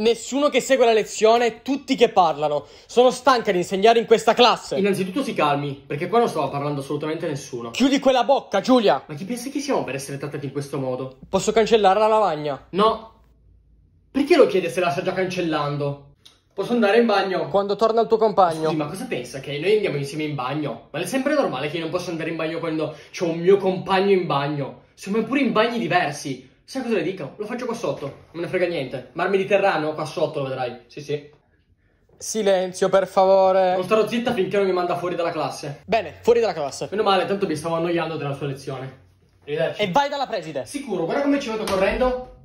Nessuno che segue la lezione, tutti che parlano. Sono stanca di insegnare in questa classe. Innanzitutto si calmi, perché qua non stava parlando assolutamente nessuno. Chiudi quella bocca, Giulia! Ma chi pensi che siamo per essere trattati in questo modo? Posso cancellare la lavagna? No. Perché lo chiede se la sta già cancellando? Posso andare in bagno? Quando torna il tuo compagno. Sì, ma cosa pensa? Che noi andiamo insieme in bagno? Ma è sempre normale che io non possa andare in bagno quando c'è un mio compagno in bagno? Siamo pure in bagni diversi. Sai cosa le dico? Lo faccio qua sotto, non me ne frega niente. Mar Mediterraneo qua sotto lo vedrai. Sì, sì. Silenzio, per favore. Non starò zitta finché non mi manda fuori dalla classe. Bene, fuori dalla classe. Meno male, tanto mi stavo annoiando della sua lezione. Arrivederci. E vai dalla preside. Sicuro, guarda come ci vado correndo.